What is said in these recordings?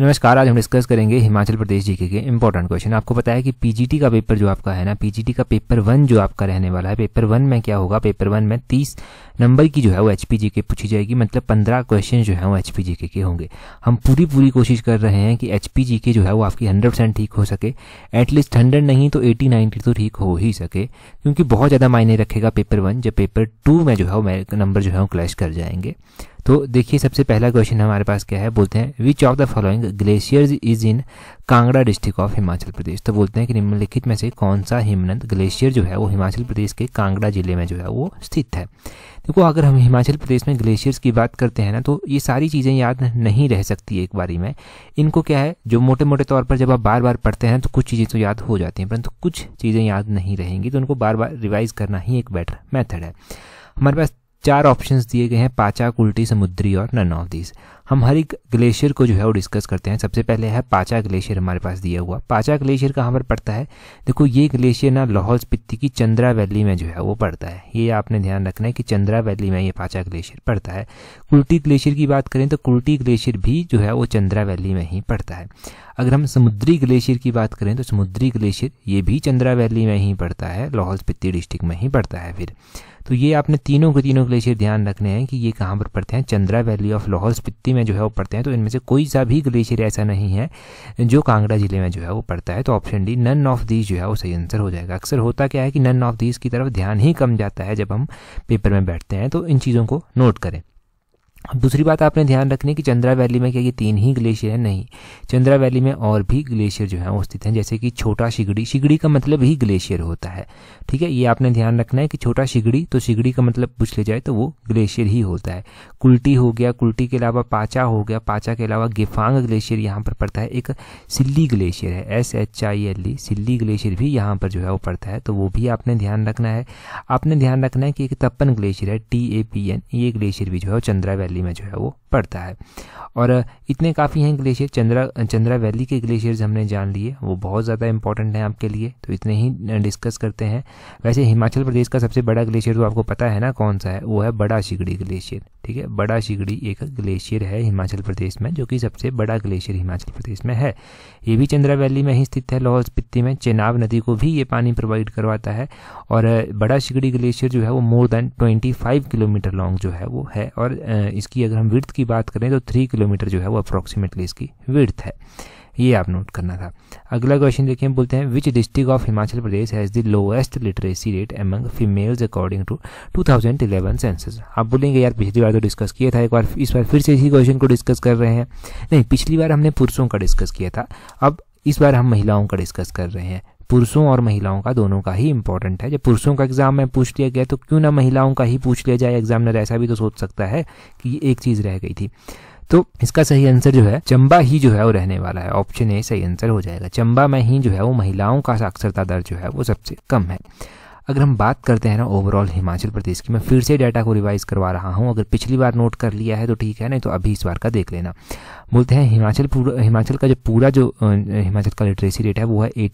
नमस्कार आज हम डिस्कस करेंगे हिमाचल प्रदेश जीके के इम्पोर्टेंट क्वेश्चन आपको पता है कि पीजीटी का पेपर जो आपका है ना पीजीटी का पेपर वन जो आपका रहने वाला है पेपर वन में क्या होगा पेपर वन में तीस नंबर की जो है वो एच के पूछी जाएगी मतलब पंद्रह क्वेश्चन जो है वो एच जीके के होंगे हम पूरी पूरी कोशिश कर रहे हैं कि एच जीके जो है वो आपकी हंड्रेड ठीक हो सके एटलीस्ट हंड्रेड नहीं तो एटी नाइनटी तो ठीक हो ही सके क्योंकि बहुत ज़्यादा मायने रखेगा पेपर वन जब पेपर टू में जो है वो नंबर जो है वो क्लैश कर जाएंगे तो देखिए सबसे पहला क्वेश्चन हमारे पास क्या है बोलते हैं which of the following glaciers is in Kangra district of Himachal Pradesh तो बोलते हैं कि निम्नलिखित में से कौन सा हिमनंद ग्लेशियर जो है वो हिमाचल प्रदेश के कांगड़ा जिले में जो है वो स्थित है देखो अगर हम हिमाचल प्रदेश में ग्लेशियर्स की बात करते हैं ना तो ये सारी चीज़ें याद नहीं रह सकती एक बारी में इनको क्या है जो मोटे मोटे तौर पर जब आप बार बार पढ़ते हैं तो कुछ चीज़ें तो याद हो जाती हैं परंतु कुछ चीज़ें याद नहीं रहेंगी तो उनको बार बार रिवाइज करना ही एक बेटर मैथड है हमारे पास चार ऑप्शंस दिए गए हैं पाचाक उल्टी समुद्री और नन ऑफ दीज हम हर एक ग्लेशियर को जो है वो डिस्कस करते हैं सबसे पहले है पाचा ग्लेशियर हमारे पास दिया हुआ पाचा ग्लेशियर कहाँ पर पड़ता है देखो ये ग्लेशियर ना लाहौल स्पिति की चंद्रा वैली में जो है वो पड़ता है ये आपने ध्यान रखना है कि चंद्रा वैली में ये पाचा ग्लेशियर पड़ता है कुल्टी ग्लेशियर की बात करें तो कुल्टी ग्लेशियर भी जो है वो चंद्रा वैली में ही पड़ता है अगर हम समुद्री ग्लेशियर की बात करें तो समुद्री ग्लेशियर ये भी चंद्रा वैली में ही पड़ता है लाहौल स्पिति डिस्ट्रिक्ट में ही पड़ता है फिर तो ये आपने तीनों के तीनों ग्लेशियर ध्यान रखने हैं कि ये कहाँ पर पड़ते हैं चंद्रा वैली ऑफ लाहौल स्पिति में जो है वो पड़ते हैं तो इनमें से कोई सा भी ग्लेशियर ऐसा नहीं है जो कांगड़ा जिले में जो है वो पड़ता है तो option D none of these जो है वो सही आंसर हो जाएगा अक्सर होता क्या है कि नन ऑफ दीज की तरफ ध्यान ही कम जाता है जब हम पेपर में बैठते हैं तो इन चीज़ों को नोट करें अब दूसरी बात आपने ध्यान रखनी कि चंद्रा वैली में क्या ये तीन ही ग्लेशियर हैं नहीं चंद्रा वैली में और भी ग्लेशियर जो है वो स्थित हैं जैसे कि छोटा शिगड़ी शिगड़ी का मतलब ही ग्लेशियर होता है ठीक है ये आपने ध्यान रखना है कि छोटा शिगड़ी तो शिगड़ी का मतलब पूछ ले जाए तो वो ग्लेशियर ही होता है कुल्टी हो गया कुल्टी के अलावा पाचा हो गया पाचा के अलावा गिफांग ग्लेशियर यहाँ पर पड़ता है एक सिल्ली ग्लेशियर है S H I L E Shilli glacier भी यहाँ पर जो है वो पड़ता है तो वो भी आपने ध्यान रखना है आपने ध्यान रखना है कि एक तप्पन ग्लेशियर है टी ए पी एन ये ग्लेशियर भी जो है चंद्रा वैली اللي ما جوعوه पड़ता है और इतने काफ़ी हैं ग्लेशियर चंद्रा चंद्रा वैली के ग्लेशियर्स हमने जान लिए वो बहुत ज़्यादा इंपॉर्टेंट हैं आपके लिए तो इतने ही डिस्कस करते हैं वैसे हिमाचल प्रदेश का सबसे बड़ा ग्लेशियर तो आपको पता है ना कौन सा है वो है बड़ा शिगड़ी ग्लेशियर ठीक है बड़ा शिगड़ी एक ग्लेशियर है हिमाचल प्रदेश में जो कि सबसे बड़ा ग्लेशियर हिमाचल प्रदेश में है ये भी चंद्रा वैली में ही स्थित है लाहौल स्पिति में चेनाब नदी को भी ये पानी प्रोवाइड करवाता है और बड़ा शिगड़ी ग्लेशियर जो है वो more than twenty kilometre long जो है वो है और इसकी अगर हम विर्थ की की बात करें तो थ्री किलोमीटर जो है वो अप्रोक्सीमेटली इसकी विर्थ है ये आप नोट करना था अगला क्वेश्चन देखिए बोलते हैं which district of Himachal Pradesh has the lowest literacy rate among females according to 2011 census आप बोलेंगे यार पिछली बार तो डिस्कस किया था एक बार इस बार फिर से इसी क्वेश्चन को डिस्कस कर रहे हैं नहीं पिछली बार हमने पुरुषों का डिस्कस किया था अब इस बार हम महिलाओं का डिस्कस कर रहे हैं पुरुषों और महिलाओं का दोनों का ही इंपॉर्टेंट है जब पुरुषों का एग्जाम में पूछ लिया गया तो क्यों ना महिलाओं का ही पूछ लिया जाए एग्जामिनर ऐसा भी तो सोच सकता है कि एक चीज रह गई थी तो इसका सही आंसर जो है चंबा ही जो है वो रहने वाला है ऑप्शन ए सही आंसर हो जाएगा चंबा में ही जो है वो महिलाओं का साक्षरता दर जो है वो सबसे कम है अगर हम बात करते हैं ना ओवरऑल हिमाचल प्रदेश की मैं फिर से डाटा को रिवाइज करवा रहा हूँ अगर पिछली बार नोट कर लिया है तो ठीक है नहीं तो अभी इस बार का देख लेना बोलते हैं हिमाचल पूरा हिमाचल का जो पूरा जो हिमाचल का लिटरेसी रेट है वो है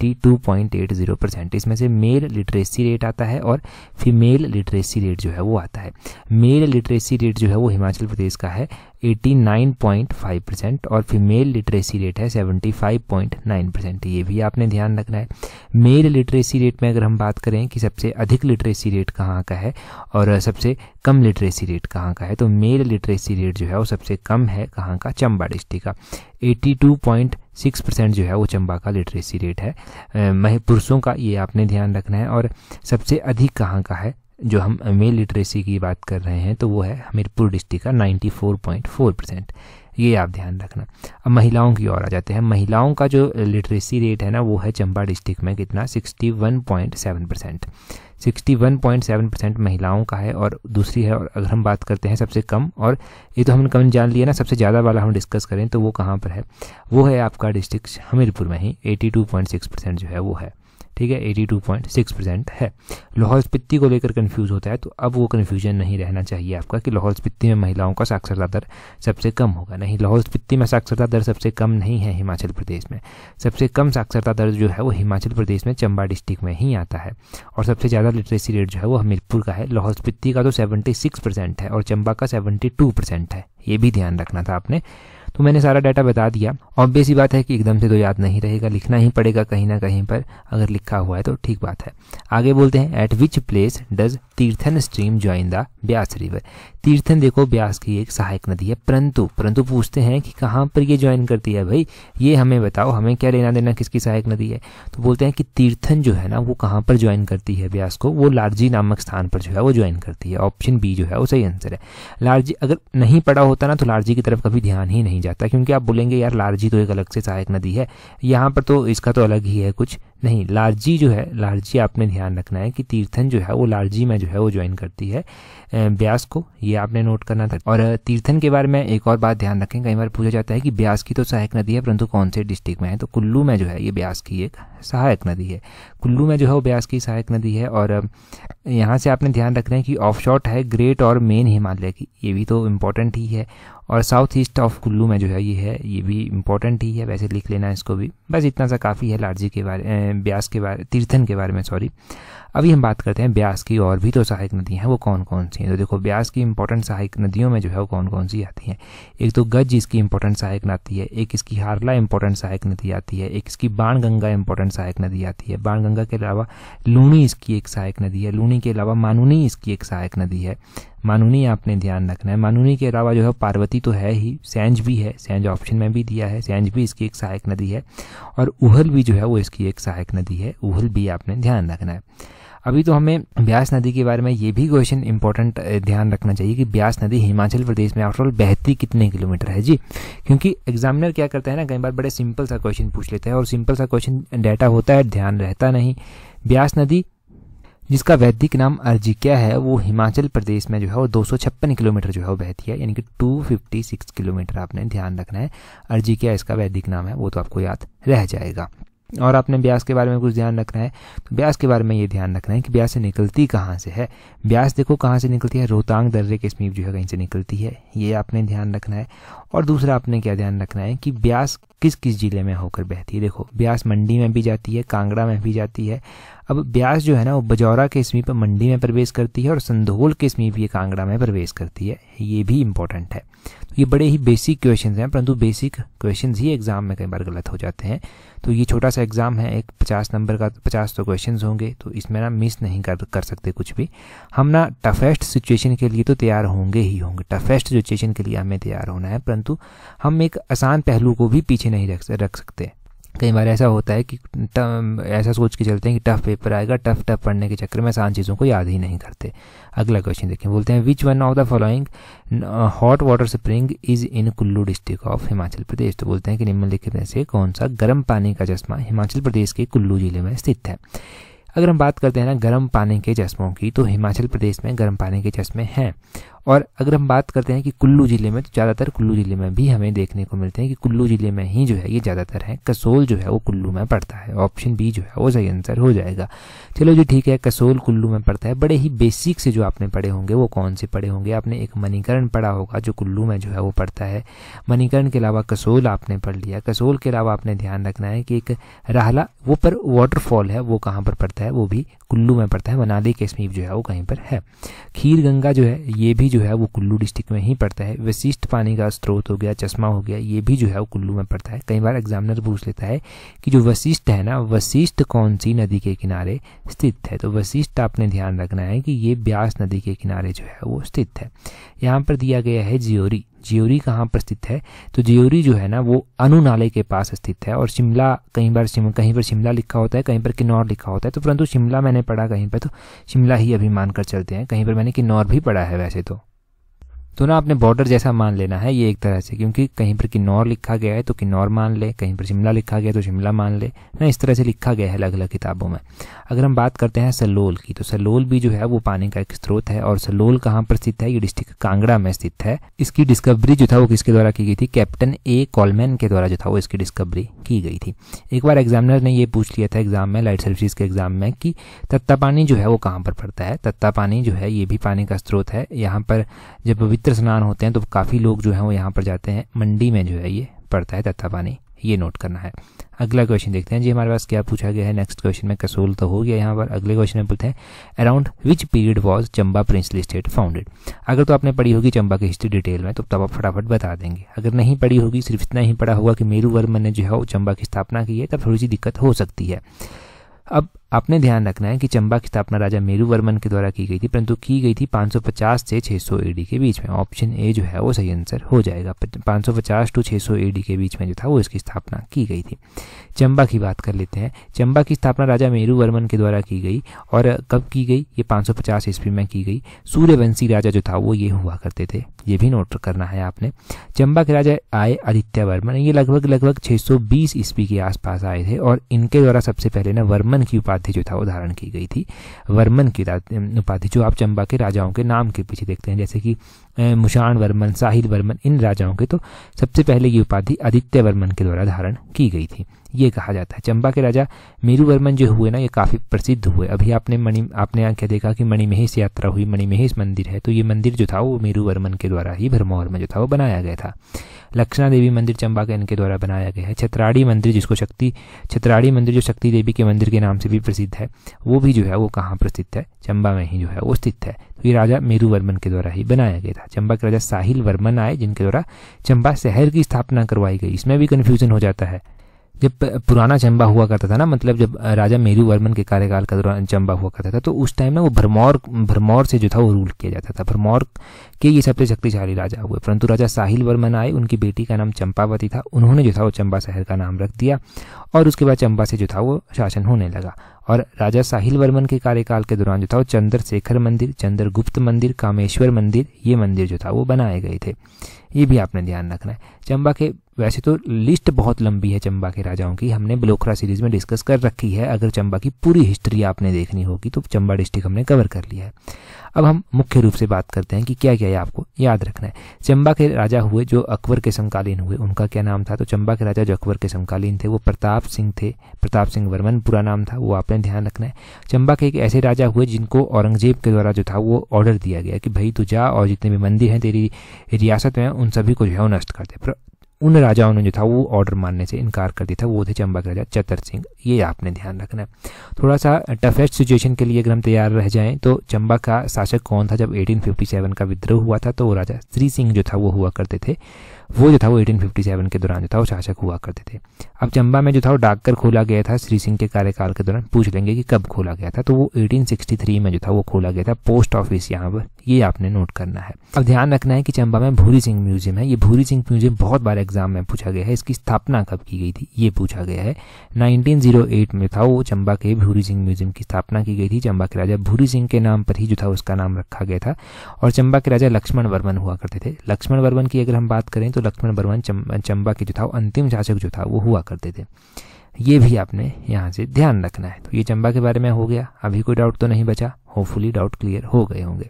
जीरो परसेंट इसमें से मेल लिटरेसी रेट आता है और फीमेल लिटरेसी रेट जो है वो आता है मेल लिटरेसी रेट जो है वो हिमाचल प्रदेश का है 89.5 परसेंट और फीमेल लिटरेसी रेट है 75.9 परसेंट ये भी आपने ध्यान रखना है मेल लिटरेसी रेट में अगर हम बात करें कि सबसे अधिक लिटरेसी रेट कहाँ का है और सबसे कम लिटरेसी रेट कहाँ का है तो मेल लिटरेसी रेट जो है वो सबसे कम है कहाँ का चंबा डिस्ट्रिक्ट का 82.6 परसेंट जो है वो चंबा का लिटरेसी रेट है मह पुरुषों का ये आपने ध्यान रखना है और सबसे अधिक कहाँ का है जो हम मेल लिटरेसी की बात कर रहे हैं तो वो है हमीरपुर डिस्ट्रिक्ट का 94.4 परसेंट ये आप ध्यान रखना अब महिलाओं की ओर आ जाते हैं महिलाओं का जो लिटरेसी रेट है ना वो है चंबा डिस्ट्रिक्ट में कितना 61.7 परसेंट 61.7 परसेंट महिलाओं का है और दूसरी है और अगर हम बात करते हैं सबसे कम और ये तो हमने कम जान लिया ना सबसे ज़्यादा वाला हम डिस्कस करें तो वो कहाँ पर है वो है आपका डिस्ट्रिक्ट हमीरपुर में ही एटी परसेंट जो है वो है ठीक है 82.6 परसेंट है लाहौल स्पिति को लेकर कन्फ्यूज़ होता है तो अब वो कन्फ्यूजन नहीं रहना चाहिए आपका कि लाहौल स्पिति में महिलाओं का साक्षरता दर सबसे कम होगा नहीं लाहौल स्पिति में साक्षरता दर सबसे कम नहीं है हिमाचल प्रदेश में सबसे कम साक्षरता दर जो है वो हिमाचल प्रदेश में चंबा डिस्ट्रिक्ट में ही आता है और सबसे ज़्यादा लिटरेसी रेट जो है वो हमीरपुर का है लाहौल स्पिति का तो सेवेंटी है और चंबा का सेवेंटी है ये भी ध्यान रखना था आपने तो मैंने सारा डाटा बता दिया ऑब्वियस ही बात है कि एकदम से तो याद नहीं रहेगा लिखना ही पड़ेगा कहीं ना कहीं पर अगर लिखा हुआ है तो ठीक बात है आगे बोलते हैं at which place does Tirthan stream join the Beas river Tirthan देखो ब्यास की एक सहायक नदी है परंतु परंतु पूछते हैं कि कहाँ पर ये ज्वाइन करती है भाई ये हमें बताओ हमें क्या लेना देना किसकी सहायक नदी है तो बोलते हैं कि तीर्थन जो है ना वो कहाँ पर ज्वाइन करती है ब्यास को वो लार्जी नामक स्थान पर जो है वो ज्वाइन करती है ऑप्शन बी जो है वो सही आंसर है लार्जी अगर नहीं पड़ा होता ना तो लार्जी की तरफ कभी ध्यान ही नहीं जाता क्योंकि आप बोलेंगे यार लार्जी तो एक अलग से सहायक नदी है यहाँ पर तो इसका तो अलग ही है कुछ नहीं लार्जी जो है लार्जी आपने ध्यान रखना है कि तीर्थन जो है वो लार्जी में जो है वो ज्वाइन करती है ब्यास को ये आपने नोट करना था और तीर्थन के बारे में एक और बात ध्यान रखें कई बार पूछा जाता है कि ब्यास की तो सहायक नदी है परंतु कौन से डिस्ट्रिक्ट में है तो कुल्लू में जो है ये ब्यास की एक सहायक नदी है कुल्लू में जो है वो ब्यास की सहायक नदी है और यहाँ से आपने ध्यान रखना है कि ऑफ है ग्रेट और मेन हिमालय की ये भी तो इम्पोर्टेंट ही है और साउथ ईस्ट ऑफ कुल्लू में जो है ये है ये भी इंपॉर्टेंट ही है वैसे लिख लेना इसको भी बस इतना सा काफ़ी है लार्जी के बारे ब्यास के बारे तीर्थन के बारे में सॉरी अभी हम बात करते हैं ब्यास की और भी तो सहायक नदियाँ हैं वो कौन कौन सी हैं तो देखो ब्यास की इंपॉर्टेंट सहायक नदियों में जो है वो कौन कौन सी आती हैं एक तो गज इसकी इंपॉर्टेंट सहायक नदी है एक इसकी हारला इंपॉर्टेंट सहायक नदी आती है एक इसकी बाण गंगा इंपॉर्टेंट सहायक नदी आती है बाण गंगा के अलावा लूणी इसकी एक सहायक नदी है लूणी के अलावा मानूनी इसकी एक सहायक नदी है मानूनी आपने ध्यान रखना है मानूनी के अलावा जो है पार्वती तो है ही सैंज भी है सैंज ऑप्शन में भी दिया है सैंज भी इसकी एक सहायक नदी है और उहल भी जो है वो इसकी एक सहायक नदी है उहल भी आपने ध्यान रखना है अभी तो हमें ब्यास नदी के बारे में ये भी क्वेश्चन इंपॉर्टेंट ध्यान रखना चाहिए कि ब्यास नदी हिमाचल प्रदेश में आफ्टरऑल बहती कितने किलोमीटर है जी क्योंकि एग्जामिनर क्या करते हैं ना कई बार बड़े सिंपल सा क्वेश्चन पूछ लेते हैं और सिंपल सा क्वेश्चन डाटा होता है ध्यान रहता नहीं ब्यास नदी जिसका वैदिक नाम अर्जिक्या है वो हिमाचल प्रदेश में जो है वो दो किलोमीटर जो है वो बहती है यानी कि 256 किलोमीटर आपने ध्यान रखना है अर्जिक्या इसका वैदिक नाम है वो तो आपको याद रह जाएगा और आपने ब्यास के बारे में कुछ ध्यान रखना है तो ब्यास के बारे में ये ध्यान रखना है कि ब्यास से निकलती कहाँ से है ब्यास देखो कहाँ से निकलती है रोहतांग दर्रे के समीप जो है कहीं से निकलती है ये आपने ध्यान रखना है और दूसरा आपने क्या ध्यान रखना है कि ब्यास किस किस जिले में होकर बहती है देखो ब्यास मंडी में भी जाती है कांगड़ा में भी जाती है अब ब्यास जो है ना वो बजौरा के इसमी पर मंडी में प्रवेश करती है और संधोल के इसमी भी कांगड़ा में प्रवेश करती है ये भी इंपॉर्टेंट है तो ये बड़े ही बेसिक क्वेश्चन हैं परंतु बेसिक क्वेश्चन ही एग्जाम में कई बार गलत हो जाते हैं तो ये छोटा सा एग्जाम है एक पचास नंबर का पचास तो क्वेश्चन होंगे तो इसमें ना मिस नहीं कर कर सकते कुछ भी हम ना टफेस्ट सिचुएशन के लिए तो तैयार होंगे ही होंगे टफेस्ट सिचुएशन के लिए हमें तैयार होना है परंतु हम एक आसान पहलू को भी पीछे नहीं रख रख सकते कई बार ऐसा होता है कि ऐसा सोच के चलते हैं कि टफ पेपर आएगा टफ टफ पढ़ने के चक्कर में आसान चीज़ों को याद ही नहीं करते अगला क्वेश्चन देखें बोलते हैं which one of the following hot water spring is in Kullu district of Himachal Pradesh तो बोलते हैं कि निम्नलिखित में से कौन सा गर्म पानी का चश्मा हिमाचल प्रदेश के कुल्लू जिले में स्थित है अगर हम बात करते हैं ना गर्म पानी के चश्मों की तो हिमाचल प्रदेश में गर्म पानी के चश्मे हैं और अगर हम बात करते हैं कि कुल्लू जिले में तो ज़्यादातर कुल्लू जिले में भी हमें देखने को मिलते हैं कि कुल्लू जिले में ही जो है ये ज़्यादातर है कसोल जो है वो कुल्लू में पड़ता है ऑप्शन बी जो है वो सही आंसर हो जाएगा चलो जी ठीक है कसोल कुल्लू में पड़ता है बड़े ही बेसिक से जो आपने पढ़े होंगे वो कौन से पढ़े होंगे आपने एक मनीकरण पढ़ा होगा जो कुल्लू में जो है वो पड़ता है मनीकरण के अलावा कसोल आपने पढ़ लिया कसोल के अलावा आपने ध्यान रखना है कि एक राहला वो पर वाटरफॉल है वो कहाँ पर पड़ता है वो भी कुल्लू में पड़ता है मनाली के समीप जो है वो कहीं पर है खीर गंगा जो है ये भी जो जो है वो कुल्लू डिस्ट्रिक्ट में ही पड़ता है विशिष्ट पानी का स्रोत हो गया चश्मा हो गया ये भी जो है वो कुल्लू में पड़ता है कई बार एग्जामिनर पूछ लेता है कि जो वशिष्ठ है ना वशिष्ठ कौन सी नदी के किनारे स्थित है तो वशिष्ठ आपने ध्यान रखना है कि ये ब्यास नदी के किनारे जो है वो स्थित है यहाँ पर दिया गया है जियोरी जियोरी कहाँ पर स्थित है तो जियोरी जो है ना वो अनु नाले के पास स्थित है और शिमला कहीं बार शिम कहीं पर शिमला लिखा होता है कहीं पर किन्नौर लिखा होता है तो परंतु शिमला मैंने पढ़ा कहीं पर तो शिमला ही अभी मानकर चलते हैं कहीं पर मैंने किन्नौर भी पढ़ा है वैसे तो तो ना आपने बॉर्डर जैसा मान लेना है ये एक तरह से क्योंकि कहीं पर किन्नौर लिखा गया है तो किन्नौर मान ले कहीं पर शिमला लिखा गया तो शिमला मान ले ना इस तरह से लिखा गया है अलग अलग किताबों में अगर हम बात करते हैं सलोल की तो सलोल भी जो है वो पानी का एक स्रोत है और सलोल कहाँ पर स्थित है ये डिस्ट्रिक्ट कांगड़ा में स्थित है इसकी डिस्कवरी जो था वो किसके द्वारा की गई थी कैप्टन ए कॉलमैन के द्वारा जो था वो इसकी डिस्कवरी की गई थी एक बार एग्जामिनर ने ये पूछ लिया था एग्जाम में लाइट सर्विस के एग्जाम में कि तत्ता पानी जो है वो कहाँ पर पड़ता है तत्ता पानी जो है ये भी पानी का स्रोत है यहाँ पर जब पवित्र पवित्र स्नान होते हैं तो काफ़ी लोग जो हैं वो यहाँ पर जाते हैं मंडी में जो है ये पड़ता है तत्ता पानी ये नोट करना है अगला क्वेश्चन देखते हैं जी हमारे पास क्या पूछा गया है नेक्स्ट क्वेश्चन में कसोल तो हो गया यहाँ पर अगले क्वेश्चन में पूछते हैं around which period was Chamba princely state founded अगर तो आपने पढ़ी होगी चंबा की हिस्ट्री डिटेल में तो तब आप फटाफट बता देंगे अगर नहीं पढ़ी होगी सिर्फ इतना ही पढ़ा होगा कि मेरू वर्मन ने जो है वो चंबा की स्थापना की है तब थोड़ी सी दिक्कत हो सकती है अब आपने ध्यान रखना है कि चंबा की स्थापना राजा मेरू वर्मन के द्वारा की गई थी परंतु की गई थी 550 से 600 एडी के बीच में ऑप्शन ए जो है वो सही आंसर हो जाएगा 550 टू 600 एडी के बीच में जो था वो इसकी स्थापना की गई थी चंबा की बात कर लेते हैं चंबा की स्थापना राजा मेरू वर्मन के द्वारा की गई और कब की गई ये पाँच ईस्वी में की गई सूर्यवंशी राजा जो था वो ये हुआ करते थे ये भी नोट करना है आपने चंबा के राजा आए आदित्य वर्मन ये लगभग लगभग छः ईस्वी के आसपास आए थे और इनके द्वारा सबसे पहले ना वर्मन की उपाधि उपाधि जो था वो धारण की गई थी वर्मन की उपाधि जो आप चंबा के राजाओं के नाम के पीछे देखते हैं जैसे कि मुशाण वर्मन साहिल वर्मन इन राजाओं के तो सबसे पहले ये उपाधि आदित्य वर्मन के द्वारा धारण की गई थी ये कहा जाता है चंबा के राजा मेरू वर्मन जो हुए ना ये काफ़ी प्रसिद्ध हुए अभी आपने मणि आपने आके देखा कि मणिमहेश यात्रा हुई मणिमहेश मंदिर है तो ये मंदिर जो था वो मेरू वर्मन के द्वारा ही भरमौर में जो था वो बनाया गया था लक्षणा देवी मंदिर चंबा के इनके द्वारा बनाया गया है छत्राड़ी मंदिर जिसको शक्ति छत्राड़ी मंदिर जो शक्ति देवी के मंदिर के नाम से भी प्रसिद्ध है वो भी जो है वो कहाँ प्रसिद्ध है चंबा में ही जो है वो स्थित है तो ये राजा मेरू वर्मन के द्वारा ही बनाया गया था चंबा के राजा साहिल वर्मन आए जिनके द्वारा चंबा शहर की स्थापना करवाई गई इसमें भी कन्फ्यूजन हो जाता है जब पुराना चंबा हुआ करता था ना मतलब जब राजा मेरू वर्मन के कार्यकाल का दौरान चंबा हुआ करता था तो उस टाइम ना वो भरमौर भरमौर से जो था वो रूल किया जाता था भरमौर कि ये सबसे शक्तिशाली राजा हुए परंतु राजा साहिल वर्मन आए उनकी बेटी का नाम चंपावती था उन्होंने जो था वो चंबा शहर का नाम रख दिया और उसके बाद चंबा से जो था वो शासन होने लगा और राजा साहिल वर्मन के कार्यकाल के दौरान जो था वो चंद्रशेखर मंदिर चंद्रगुप्त मंदिर कामेश्वर मंदिर ये मंदिर जो था वो बनाए गए थे ये भी आपने ध्यान रखना है चंबा के वैसे तो लिस्ट बहुत लंबी है चंबा के राजाओं की हमने ब्लोखरा सीरीज में डिस्कस कर रखी है अगर चंबा की पूरी हिस्ट्री आपने देखनी होगी तो चंबा डिस्ट्रिक्ट हमने कवर कर लिया है अब हम मुख्य रूप से बात करते हैं कि क्या क्या है आपको याद रखना है चंबा के राजा हुए जो अकबर के समकालीन हुए उनका क्या नाम था तो चंबा के राजा जो अकबर के समकालीन थे वो प्रताप सिंह थे प्रताप सिंह वर्मन पूरा नाम था वो आपने ध्यान रखना है चंबा के एक ऐसे राजा हुए जिनको औरंगजेब के द्वारा जो था वो ऑर्डर दिया गया कि भाई तू जा और जितने भी मंदिर हैं तेरी रियासत में उन सभी को जो है नष्ट कर दे उन राजाओं ने जो था वो ऑर्डर मानने से इनकार कर दिया था वो थे चंबा के राजा चतर सिंह ये आपने ध्यान रखना है थोड़ा सा टफेस्ट सिचुएशन के लिए अगर हम तैयार रह जाएं तो चंबा का शासक कौन था जब 1857 का विद्रोह हुआ था तो वो राजा श्री सिंह जो था वो हुआ करते थे वो जो था वो 1857 के दौरान जो था वो शासक हुआ करते थे अब चंबा में जो था वो डाकघर खोला गया था श्री सिंह के कार्यकाल के दौरान पूछ लेंगे कि कब खोला गया था तो वो 1863 में जो था वो खोला गया था पोस्ट ऑफिस यहाँ पर ये आपने नोट करना है अब ध्यान रखना है कि चंबा में भूरी सिंह म्यूजियम है ये भूरी सिंह म्यूजियम बहुत बार एग्जाम में पूछा गया है इसकी स्थापना कब की गई थी ये पूछा गया है 1908 में था वो चंबा के भूरी सिंह म्यूजियम की स्थापना की गई थी चंबा के राजा भूरी सिंह के नाम पर ही जो था उसका नाम रखा गया था और चंबा के राजा लक्ष्मण वर्मन हुआ करते थे लक्ष्मण वर्मन की अगर हम बात करें तो तो लक्ष्मण बर्मन चंबा के जो था अंतिम शासक जो था वो हुआ करते थे ये भी आपने यहाँ से ध्यान रखना है तो ये चंबा के बारे में हो गया अभी कोई डाउट तो नहीं बचा होपफुली डाउट क्लियर हो गए होंगे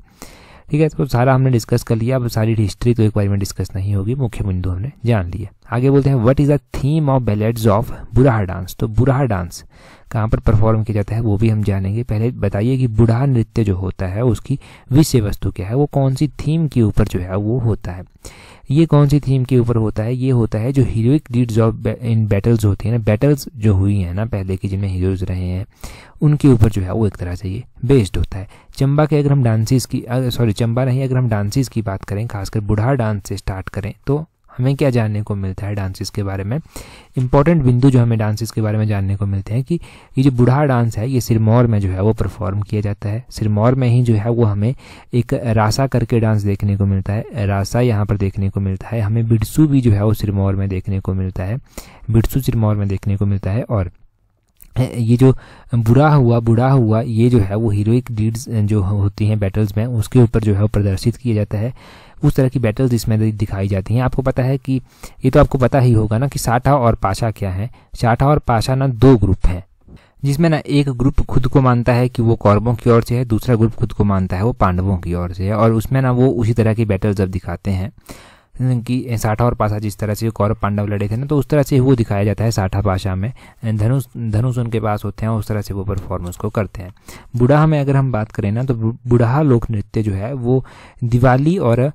ठीक है तो सारा हमने डिस्कस कर लिया अब सारी हिस्ट्री तो एक बार में डिस्कस नहीं होगी मुख्य बिंदु हमने जान लिया आगे बोलते हैं what is the theme of ballets of Budha dance तो बुढ़ा डांस कहाँ पर परफॉर्म किया जाता है वो भी हम जानेंगे पहले बताइए कि बुढ़ा नृत्य जो होता है उसकी विषय वस्तु क्या है वो कौन सी थीम के ऊपर जो है वो होता है ये कौन सी थीम के ऊपर होता है ये होता है जो heroic deeds of in battles होती है ना बैटल्स जो हुई हैं ना पहले की जिनमें हीरोज रहे हैं उनके ऊपर जो है वो एक तरह से ये बेस्ड होता है चंबा के अगर हम डांसेस की सॉरी चंबा नहीं अगर हम डांसेस की बात करें खासकर बुढ़ा डांस से स्टार्ट करें तो हमें क्या जानने को मिलता है डांसेस के बारे में इंपॉर्टेंट बिंदु जो हमें डांसेस के बारे में जानने को मिलते हैं कि ये जो बूढ़ा डांस है ये सिरमौर में जो है वो परफॉर्म किया जाता है सिरमौर में ही जो है वो हमें एक रासा करके डांस देखने को मिलता है रासा यहाँ पर देखने को मिलता है हमें बिडसू भी जो है वो सिरमौर में देखने को मिलता है बिडसू सिरमौर में देखने को मिलता है और ये जो बुरा हुआ बुरा हुआ ये जो है वो हीरोइक डीड्स जो होती हैं बैटल्स में उसके ऊपर जो है वो प्रदर्शित किया जाता है उस तरह की बैटल्स इसमें दिखाई जाती हैं आपको पता है कि ये तो आपको पता ही होगा ना कि साठा और पाशा क्या है साठा और पाशा ना दो ग्रुप हैं जिसमें ना एक ग्रुप खुद को मानता है कि वो कौरवों की ओर से है दूसरा ग्रुप खुद को मानता है वो पांडवों की ओर से है और उसमें ना वो उसी तरह की बैटल्स जब दिखाते हैं कि साठा और पाशा जिस तरह से कौरव पांडव लड़े थे ना तो उस तरह से वो दिखाया जाता है साठा पाशा में धनुष धनुष उनके पास होते हैं उस तरह से वो परफॉर्मेंस को करते हैं बुढ़ाहा में अगर हम बात करें ना तो बुढ़ाहा लोक नृत्य जो है वो दिवाली और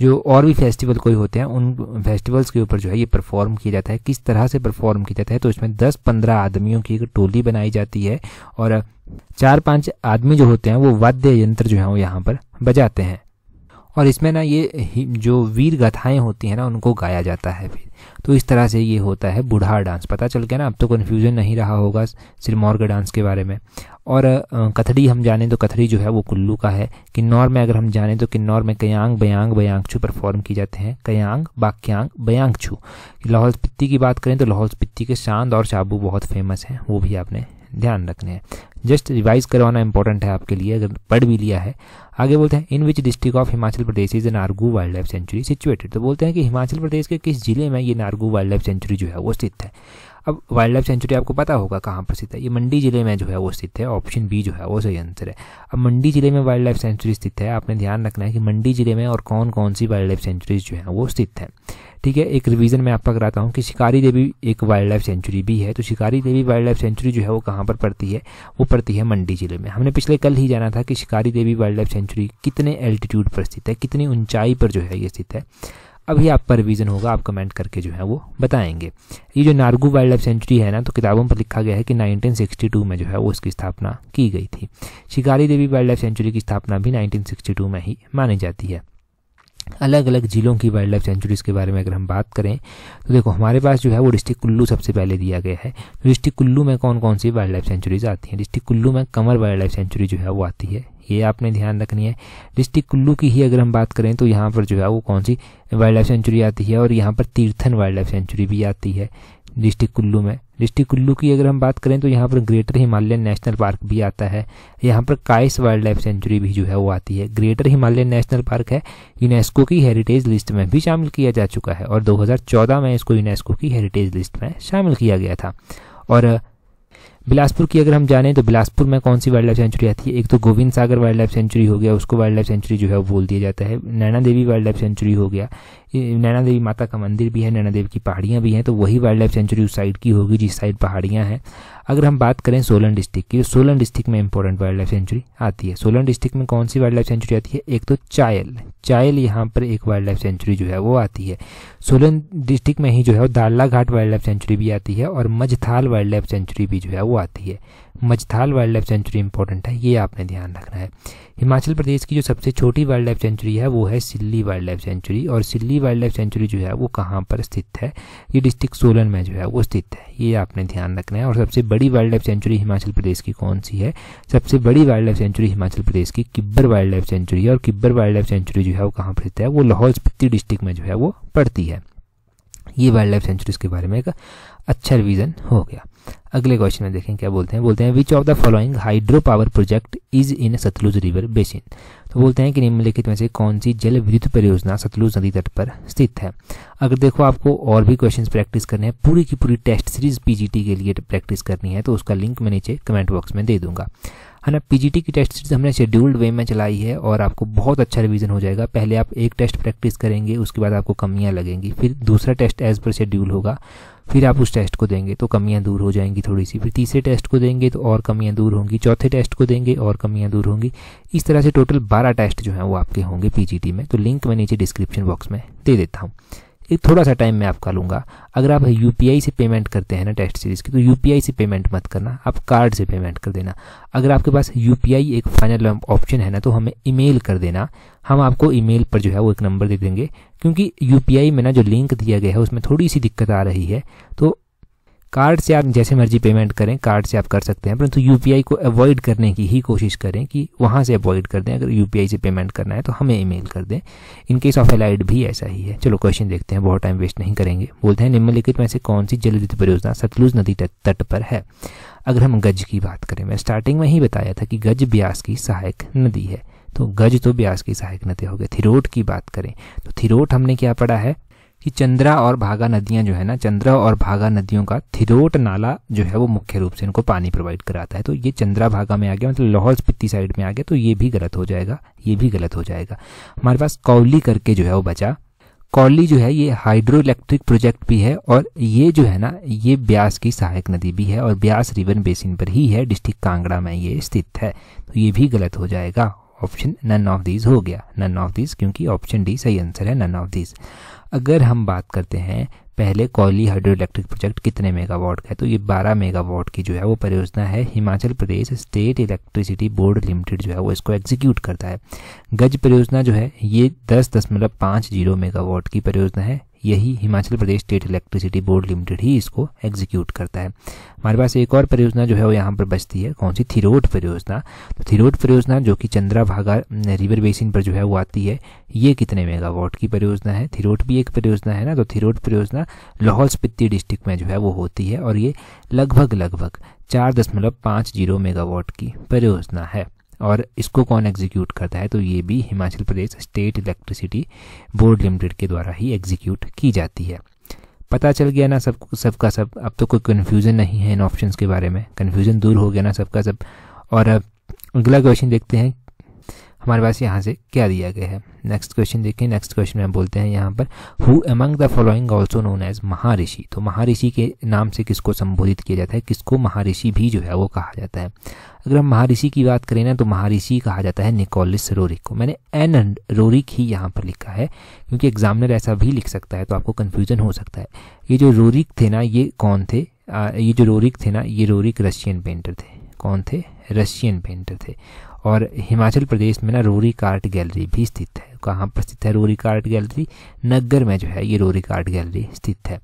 जो और भी फेस्टिवल कोई होते हैं उन फेस्टिवल्स के ऊपर जो है ये परफॉर्म किया जाता है किस तरह से परफॉर्म किया जाता है तो इसमें दस पंद्रह आदमियों की एक टोली बनाई जाती है और चार पांच आदमी जो होते हैं वो वाद्य यंत्र जो है वो यहाँ पर बजाते हैं और इसमें ना ये जो वीर गाथाएँ होती हैं ना उनको गाया जाता है फिर तो इस तरह से ये होता है बुढ़ा डांस पता चल गया ना अब तो कन्फ्यूज़न नहीं रहा होगा सिरमौर के डांस के बारे में और कथड़ी हम जाने तो कथड़ी जो है वो कुल्लू का है किन्नौर में अगर हम जाने तो किन्नौर में कयांग बयांग बयांग छू परफॉर्म की जाते हैं कयांग बाक्यांग बयांग छू लाहौल स्पिति की बात करें तो लाहौल स्पिति के चांद और चाबू बहुत फेमस हैं वो भी आपने ध्यान रखने हैं जस्ट रिवाइज करवाना इंपॉर्टेंट है आपके लिए अगर पढ़ भी लिया है आगे बोलते हैं in which district of Himachal Pradesh is Nargu wildlife sanctuary situated तो बोलते हैं कि हिमाचल प्रदेश के किस जिले में ये नारगू वाइल्ड लाइफ सेंचुरी जो है वो स्थित है अब वाइल्ड लाइफ सेंचुरी आपको पता होगा कहाँ पर स्थित है ये मंडी जिले में जो है वो स्थित है ऑप्शन बी जो है वो सही आंसर है अब मंडी जिले में वाइल्ड लाइफ सेंचुरी स्थित है आपने ध्यान रखना है कि मंडी जिले में और कौन कौन सी वाइल्ड लाइफ सेंचुरीज जो है वो स्थित है ठीक है एक रिवीजन मैं आपका कराता हूँ कि शिकारी देवी एक वाइल्ड लाइफ सेंचुरी भी है तो शिकारी देवी वाइल्ड लाइफ सेंचुरी जो है वो कहाँ पर पड़ती है वो पड़ती है मंडी जिले में हमने पिछले कल ही जाना था कि Shikari Devi wildlife sanctuary कितने एल्टीट्यूड पर स्थित है कितनी ऊंचाई पर जो है ये स्थित है अभी आपका रिविजन होगा आप कमेंट करके जो है वो बताएंगे ये जो नार्गू वाइल्ड लाइफ सेंचुरी है ना तो किताबों पर लिखा गया है कि 1962 में जो है वो इसकी स्थापना की गई थी शिकारी देवी वाइल्ड लाइफ सेंचुरी की स्थापना भी 1962 में ही मानी जाती है अलग अलग जिलों की वाइल्ड लाइफ सेंचुरीज़ के बारे में अगर हम बात करें तो देखो हमारे पास जो है वो डिस्ट्रिक्ट कुल्लू सबसे पहले दिया गया है डिस्ट्रिक्ट कुल्लू में कौन कौन सी वाइल्ड लाइफ सेंचुरीज आती हैं डिस्ट्रिक्ट कुल्लू में कमर वाइल्ड लाइफ सेंचुरी जो है वो आती है ये आपने ध्यान रखनी है डिस्ट्रिक्ट कुल्लू की ही अगर हम बात करें तो यहाँ पर जो है वो कौन सी वाइल्ड लाइफ सेंचुरी आती है और यहाँ पर तीर्थन वाइल्ड लाइफ सेंचुरी भी आती है डिस्ट्रिक्ट कुल्लू में डिस्ट्रिक्ट कुल्लू की अगर हम बात करें तो यहाँ पर ग्रेटर हिमालयन नेशनल पार्क भी आता है यहाँ पर काइस वाइल्ड लाइफ सेंचुरी भी जो है वो आती है ग्रेटर हिमालयन नेशनल पार्क है यूनेस्को की हेरिटेज लिस्ट में भी शामिल किया जा चुका है और 2014 में इसको यूनेस्को की हेरिटेज लिस्ट में शामिल किया गया था और बिलासपुर की अगर हम जाने तो बिलासपुर में कौन सी वाइल्ड लाइफ सेंचुरी आती है एक तो Gobind Sagar wildlife sanctuary हो गया उसको वाइल्ड लाइफ सेंचुरी जो है वो बोल दिया जाता है Naina Devi wildlife sanctuary हो गया नैना देवी माता का मंदिर भी है नैना देवी की पहाड़ियाँ भी हैं तो वही वाइल्ड लाइफ सेंचुरी उस साइड की होगी जिस साइड पहाड़ियाँ हैं अगर हम बात करें सोलन डिस्ट्रिक्ट की सोलन डिस्ट्रिक्ट में इंपॉर्टेंट वाइल्ड लाइफ सेंचुरी आती है सोलन डिस्ट्रिक्ट में कौन सी वाइल्ड लाइफ सेंचुरी आती है एक तो चायल चायल यहाँ पर एक वाइल्ड लाइफ सेंचुरी जो है वो आती है सोलन डिस्ट्रिक्ट में ही जो है Darlaghat wildlife sanctuary भी आती है और मझथाल वाइल्ड लाइफ सेंचुरी भी जो है वो वो आती है Majathal wildlife sanctuary important है ये आपने ध्यान रखना है हिमाचल प्रदेश की जो सबसे छोटी वाइल्ड लाइफ सेंचुरी है वो है सिल्ली वाइल्ड लाइफ सेंचुरी और सिल्ली वाइल्ड लाइफ सेंचुरी जो है वो कहाँ पर स्थित है ये डिस्ट्रिक्ट सोलन में जो है वो स्थित है ये आपने ध्यान रखना है और सबसे बड़ी wildlife sanctuary Himachal Pradesh की कौन सी है सबसे बड़ी wildlife sanctuary Himachal Pradesh की किब्बर वाइल्ड लाइफ सेंचुरी है और किब्बर वाइल्ड लाइफ सेंचुरी जो है वो कहाँ पर स्थित है वो लाहौल स्पीति डिस्ट्रिक्ट में जो है वो पड़ती है ये वाइल्ड लाइफ सेंचुरीज के बारे में एक अच्छा रिविज़न हो गया अगले क्वेश्चन में देखें क्या बोलते हैं बोलते हैं which of the following hydro power project is in Sutlej river basin तो बोलते हैं कि निम्नलिखित में से कौन सी जल विद्युत परियोजना सतलुज नदी तट पर स्थित है अगर देखो आपको और भी क्वेश्चंस प्रैक्टिस करने हैं पूरी की पूरी टेस्ट सीरीज पीजीटी के लिए प्रैक्टिस करनी है तो उसका लिंक मैं नीचे कमेंट बॉक्स में दे दूंगा है ना पीजीटी की टेस्ट सीरीज हमने शेड्यूल्ड वे में चलाई है और आपको बहुत अच्छा रिवीजन हो जाएगा पहले आप एक टेस्ट प्रैक्टिस करेंगे उसके बाद आपको कमियां लगेंगी फिर दूसरा टेस्ट एज पर शेड्यूल होगा फिर आप उस टेस्ट को देंगे तो कमियां दूर हो जाएंगी थोड़ी सी फिर तीसरे टेस्ट को देंगे तो और कमियां दूर होंगी चौथे टेस्ट को देंगे और कमियां दूर होंगी इस तरह से टोटल बारह टेस्ट जो हैं वो आपके होंगे पीजीटी में तो लिंक मैं नीचे डिस्क्रिप्शन बॉक्स में दे देता हूँ एक थोड़ा सा टाइम मैं आपका लूँगा अगर आप यूपीआई से पेमेंट करते हैं ना टेस्ट सीरीज़ की तो यूपीआई से पेमेंट मत करना आप कार्ड से पेमेंट कर देना अगर आपके पास यूपीआई एक फाइनल ऑप्शन है ना तो हमें ईमेल कर देना हम आपको ईमेल पर जो है वो एक नंबर दे देंगे क्योंकि यूपीआई में ना जो लिंक दिया गया है उसमें थोड़ी सी दिक्कत आ रही है तो कार्ड से आप जैसे मर्जी पेमेंट करें कार्ड से आप कर सकते हैं परंतु यूपीआई को अवॉइड करने की ही कोशिश करें कि वहाँ से अवॉइड कर दें अगर यूपीआई से पेमेंट करना है तो हमें ईमेल कर दें इनकेस ऑफ एलाइड भी ऐसा ही है चलो क्वेश्चन देखते हैं बहुत टाइम वेस्ट नहीं करेंगे बोलते हैं निम्नलिखित में से कौन सी जल विद्युत परियोजना सतलुज नदी तट पर है अगर हम गज की बात करें मैं स्टार्टिंग में ही बताया था कि गज ब्यास की सहायक नदी है तो गज तो ब्यास की सहायक नदी हो गए थिरोट की बात करें तो थिरोट हमने क्या पढ़ा है कि चंद्रा और भागा नदियां जो है ना चंद्रा और भागा नदियों का थिरोट नाला जो है वो मुख्य रूप से इनको पानी प्रोवाइड कराता है तो ये चंद्रा भागा में आ गया मतलब लाहौल स्पिति साइड में आ गया तो ये भी गलत हो जाएगा ये भी गलत हो जाएगा हमारे पास कौली करके जो है वो बचा कौली जो है ये हाइड्रो इलेक्ट्रिक प्रोजेक्ट भी है और ये जो है ना ये ब्यास की सहायक नदी भी है और ब्यास रिवर बेसिन पर ही है डिस्ट्रिक्ट कांगड़ा में ये स्थित है तो ये भी गलत हो जाएगा ऑप्शन नन ऑफ दीज हो गया नन ऑफ दीज क्योंकि ऑप्शन डी सही आंसर है नन ऑफ दीज अगर हम बात करते हैं पहले कौली हाइड्रो इलेक्ट्रिक प्रोजेक्ट कितने मेगावाट का है तो ये 12 मेगावाट की जो है वो परियोजना है Himachal Pradesh state electricity board limited जो है वो इसको एग्जीक्यूट करता है गज परियोजना जो है ये दस दशमलव पाँच जीरो मेगावाट की परियोजना है यही Himachal Pradesh state electricity board limited ही इसको एग्जीक्यूट करता है हमारे पास एक और परियोजना जो है वो यहाँ पर बचती है कौन सी थिरोड परियोजना तो थिरोड परियोजना जो कि चंद्राभागा रिवर बेसिन पर जो है वो आती है ये कितने मेगावाट की परियोजना है थिरोड भी एक परियोजना है ना तो थिरोड परियोजना लाहौल स्पिति डिस्ट्रिक्ट में जो है वो होती है और ये लगभग लगभग चार दशमलव जीरो मेगावाट की परियोजना है और इसको कौन एग्जीक्यूट करता है तो ये भी Himachal Pradesh state electricity board limited के द्वारा ही एग्जीक्यूट की जाती है पता चल गया ना सब सबका सब अब तो कोई कन्फ्यूज़न नहीं है इन ऑप्शंस के बारे में कन्फ्यूज़न दूर हो गया ना सबका सब और अब अगला क्वेश्चन देखते हैं हमारे पास यहाँ से क्या दिया गया है नेक्स्ट क्वेश्चन देखें नेक्स्ट क्वेश्चन में बोलते हैं यहाँ पर who among the following also known as Maharishi तो महारिषि के नाम से किसको संबोधित किया जाता है किसको महारिषि भी जो है वो कहा जाता है अगर हम महारिषि की बात करें ना तो महारिषि कहा जाता है निकोलिस रोरिक को मैंने एन रोरिक ही यहाँ पर लिखा है क्योंकि एग्जामिनर ऐसा भी लिख सकता है तो आपको कन्फ्यूजन हो सकता है ये जो रोरिक थे ना ये कौन थे आ, ये जो रोरिक थे ना ये रोरिक रशियन पेंटर थे कौन थे रशियन पेंटर थे और हिमाचल प्रदेश में ना रोरी कार्ट गैलरी भी स्थित है कहाँ पर स्थित है रोरी कार्ट गैलरी नग्गर में जो है ये रोरी कार्ट गैलरी स्थित है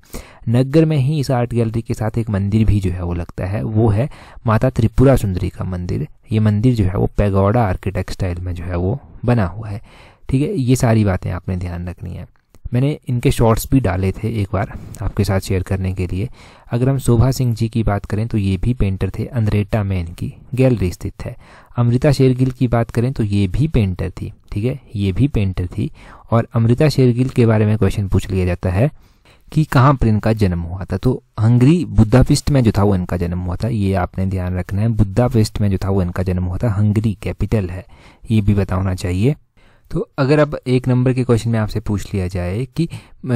नग्गर में ही इस आर्ट गैलरी के साथ एक मंदिर भी जो है वो लगता है वो है माता त्रिपुरा सुंदरी का मंदिर ये मंदिर जो है वो पैगौड़ा आर्किटेक्ट स्टाइल में जो है वो बना हुआ है ठीक है ये सारी बातें आपने ध्यान रखनी है मैंने इनके शॉर्ट्स भी डाले थे एक बार आपके साथ शेयर करने के लिए अगर हम शोभा सिंह जी की बात करें तो ये भी पेंटर थे अंद्रेटा में इनकी गैलरी स्थित है अमृता शेरगिल की बात करें तो ये भी पेंटर थी ठीक है ये भी पेंटर थी और अमृता शेरगिल के बारे में क्वेश्चन पूछ लिया जाता है कि कहाँ पर इनका जन्म हुआ था तो हंगरी फिस्ट में जो था वो इनका जन्म हुआ था ये आपने ध्यान रखना है बुद्धाफिस्ट में जो था वो इनका जन्म हुआ था हंगरी कैपिटल है ये भी बताना चाहिए तो अगर अब एक नंबर के क्वेश्चन में आपसे पूछ लिया जाए कि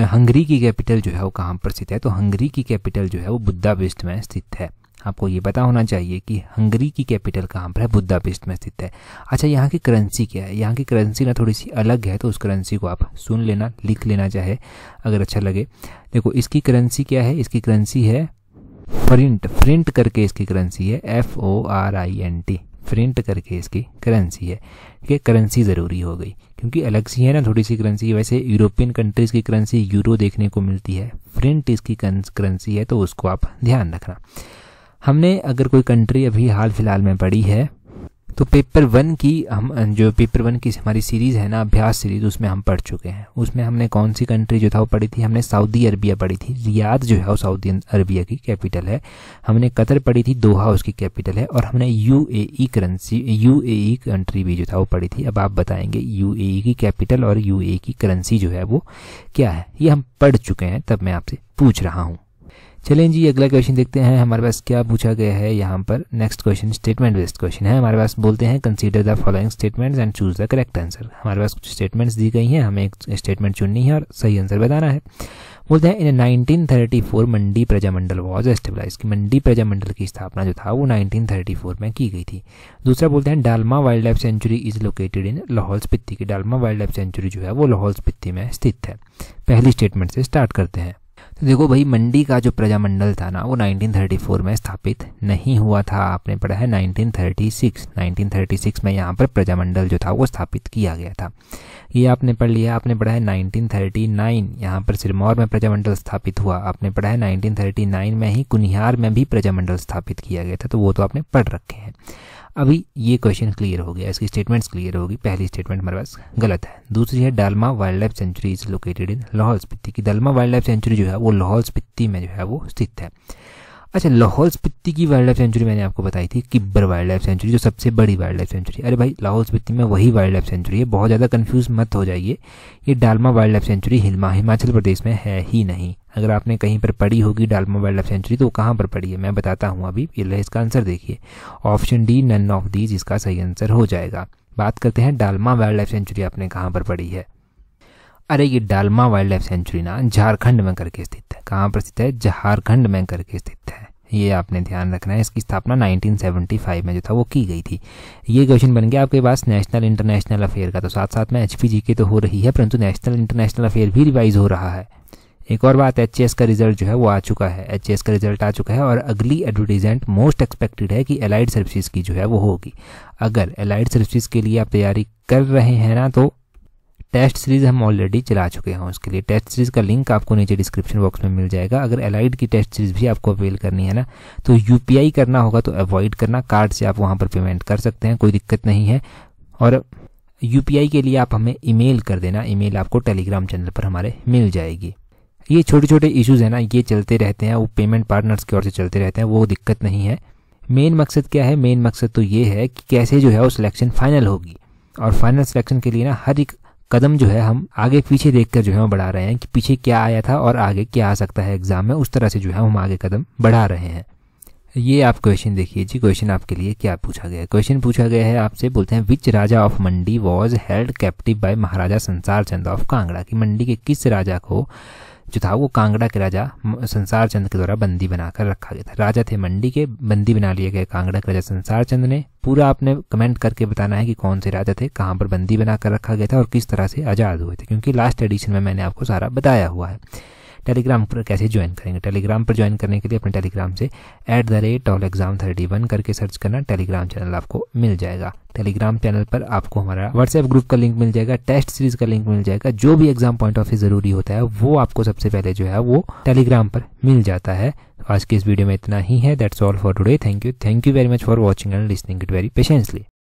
हंगरी की कैपिटल जो है वो कहाँ पर स्थित है तो हंगरी की कैपिटल जो है वो बुद्धापेस्ट में स्थित है आपको ये पता होना चाहिए कि हंगरी की कैपिटल कहाँ पर है बुद्धापेस्ट में स्थित है अच्छा यहाँ की करेंसी क्या है यहाँ की करेंसी ना थोड़ी सी अलग है तो उस करेंसी को आप सुन लेना लिख लेना चाहे अगर अच्छा लगे देखो इसकी करेंसी क्या है इसकी करेंसी है फ्रिंट फ्रिंट करके इसकी करेंसी है F O R I N T print करके इसकी करेंसी है कि करेंसी ज़रूरी हो गई क्योंकि अलग सी है ना थोड़ी सी करेंसी वैसे यूरोपियन कंट्रीज़ की करेंसी यूरो देखने को मिलती है प्रिंट इसकी करेंसी है तो उसको आप ध्यान रखना हमने अगर कोई कंट्री अभी हाल फिलहाल में पढ़ी है तो पेपर वन की हम जो पेपर वन की हमारी सीरीज़ है ना अभ्यास सीरीज़ उसमें हम पढ़ चुके हैं उसमें हमने कौन सी कंट्री जो था वो पढ़ी थी हमने सऊदी अरबिया पढ़ी थी रियाद जो है वो सऊदी अरबिया की कैपिटल है हमने कतर पढ़ी थी दोहा उसकी कैपिटल है और हमने यू करेंसी यू कंट्री भी जो था वो पढ़ी थी अब आप बताएंगे यू e की कैपिटल और यू e की करेंसी जो है वो क्या है ये हम पढ़ चुके हैं तब मैं आपसे पूछ रहा हूँ चलें जी अगला क्वेश्चन देखते हैं हमारे पास क्या पूछा गया है यहाँ पर next question statement based question है हमारे पास बोलते हैं consider the following statements and choose the correct answer हमारे पास कुछ स्टेटमेंट्स दी गई हैं हमें एक स्टेटमेंट चुननी है और सही आंसर बताना है बोलते हैं in four Mandi Prajamandal was established की मंडी प्रजामंडल की स्थापना जो था वो फोर में की गई थी दूसरा बोलते हैं Dalma wildlife sanctuary is located in Lahaul Spiti की डालमा वाइल्ड लाइफ सेंचुरी जो है वो लाहौल स्पिति में स्थित है पहली स्टेटमेंट से स्टार्ट करते हैं देखो भाई मंडी का जो प्रजामंडल था ना वो 1934 में स्थापित नहीं हुआ था आपने पढ़ा है 1936 1936 में यहाँ पर प्रजामंडल जो था वो स्थापित किया गया था ये आपने पढ़ लिया आपने पढ़ा है 1939 यहाँ पर सिरमौर में प्रजामंडल स्थापित हुआ आपने पढ़ा है 1939 में ही कुनिहार में भी प्रजामंडल स्थापित किया गया था तो वो तो आपने पढ़ रखे हैं अभी ये क्वेश्चन क्लियर हो गया इसकी स्टेटमेंट्स क्लियर होगी पहली स्टेटमेंट हमारे पास गलत है दूसरी है Dalma wildlife sanctuary is located in Lahaul Spiti की डालमा वाइल्ड लाइफ सेंचुरी जो है वो लाहौल स्पीति में जो है वो स्थित है अच्छा लाहौल स्पिति की वाइल्ड लाइफ सेंचुरी मैंने आपको बताई थी किब्बर वाइल्ड लाइफ सेंचुरी जो सबसे बड़ी वाइल्ड लाइफ सेंचुरी अरे भाई लाहौल स्पिति में वही वाइल्ड लाइफ सेंचुरी है बहुत ज़्यादा कन्फ्यूज मत हो जाइए ये डालमा वाइल्ड लाइफ सेंचुरी हिलमा हिमाचल प्रदेश में है ही नहीं अगर आपने कहीं पर पढ़ी होगी डालमा वाइल्ड लाइफ सेंचुरी तो कहाँ पर पढ़ी है मैं बताता हूँ अभी ये इसका आंसर देखिए option D none of these इसका सही आंसर हो जाएगा बात करते हैं डालमा वाइल्ड लाइफ सेंचुरी आपने कहाँ पर पढ़ी है अरे ये डालमा वाइल्ड लाइफ सेंचुरी ना झारखंड में करके स्थित है कहाँ पर स्थित है झारखंड में करके स्थित है ये आपने ध्यान रखना है इसकी स्थापना 1975 में जो था वो की गई थी ये क्वेश्चन बन गया आपके पास नेशनल इंटरनेशनल अफेयर का तो साथ साथ में एच के तो हो रही है परंतु नेशनल इंटरनेशनल अफेयर भी रिवाइज हो रहा है एक और बात एच का रिजल्ट जो है वो आ चुका है एच का रिजल्ट आ चुका है और अगली एडवर्टीजमेंट मोस्ट एक्सपेक्टेड है कि एलाइड सर्विसेज की जो है वो होगी अगर एलाइड सर्विसेज के लिए आप तैयारी कर रहे हैं ना तो टेस्ट सीरीज हम ऑलरेडी चला चुके हैं उसके लिए टेस्ट सीरीज का लिंक आपको नीचे डिस्क्रिप्शन बॉक्स में मिल जाएगा अगर एलाइड की टेस्ट सीरीज भी आपको अवेल करनी है ना तो यूपीआई करना होगा तो अवॉइड करना कार्ड से आप वहां पर पेमेंट कर सकते हैं कोई दिक्कत नहीं है और यूपीआई के लिए आप हमें ईमेल कर देना ईमेल आपको टेलीग्राम चैनल पर हमारे मिल जाएगी ये छोटे छोटे इश्यूज है ना ये चलते रहते हैं वो पेमेंट पार्टनर्स की ओर से चलते रहते हैं वो दिक्कत नहीं है मेन मकसद क्या है मेन मकसद तो ये है कि कैसे जो है वो सिलेक्शन फाइनल होगी और फाइनल सिलेक्शन के लिए ना हर एक कदम जो है हम आगे पीछे देखकर जो है हम बढ़ा रहे हैं कि पीछे क्या आया था और आगे क्या आ सकता है एग्जाम में उस तरह से जो है हम आगे कदम बढ़ा रहे हैं ये आप क्वेश्चन देखिए जी क्वेश्चन आपके लिए क्या पूछा गया है क्वेश्चन पूछा गया है आपसे बोलते हैं which Raja of Mandi was held captive by Maharaja Sansar Chand of Kangra की मंडी के किस राजा को जो था वो कांगड़ा के राजा संसार चंद के द्वारा बंदी बनाकर रखा गया था राजा थे मंडी के बंदी बना लिए गए कांगड़ा के राजा संसार चंद ने पूरा आपने कमेंट करके बताना है कि कौन से राजा थे कहाँ पर बंदी बनाकर रखा गया था और किस तरह से आजाद हुए थे क्योंकि लास्ट एडिशन में मैंने आपको सारा बताया हुआ है टेलीग्राम पर कैसे ज्वाइन करेंगे टेलीग्राम पर ज्वाइन करने के लिए अपने टेलीग्राम से at the rate all exam thirty one करके सर्च करना टेलीग्राम चैनल आपको मिल जाएगा टेलीग्राम चैनल पर आपको हमारा व्हाट्सएप ग्रुप का लिंक मिल जाएगा टेस्ट सीरीज का लिंक मिल जाएगा जो भी एग्जाम पॉइंट ऑफ जरूरी होता है वो आपको सबसे पहले जो है वो टेलीग्राम पर मिल जाता है आज के इस वीडियो में इतना ही है that's all for today thank you thank you very much for watching and listening it very patiently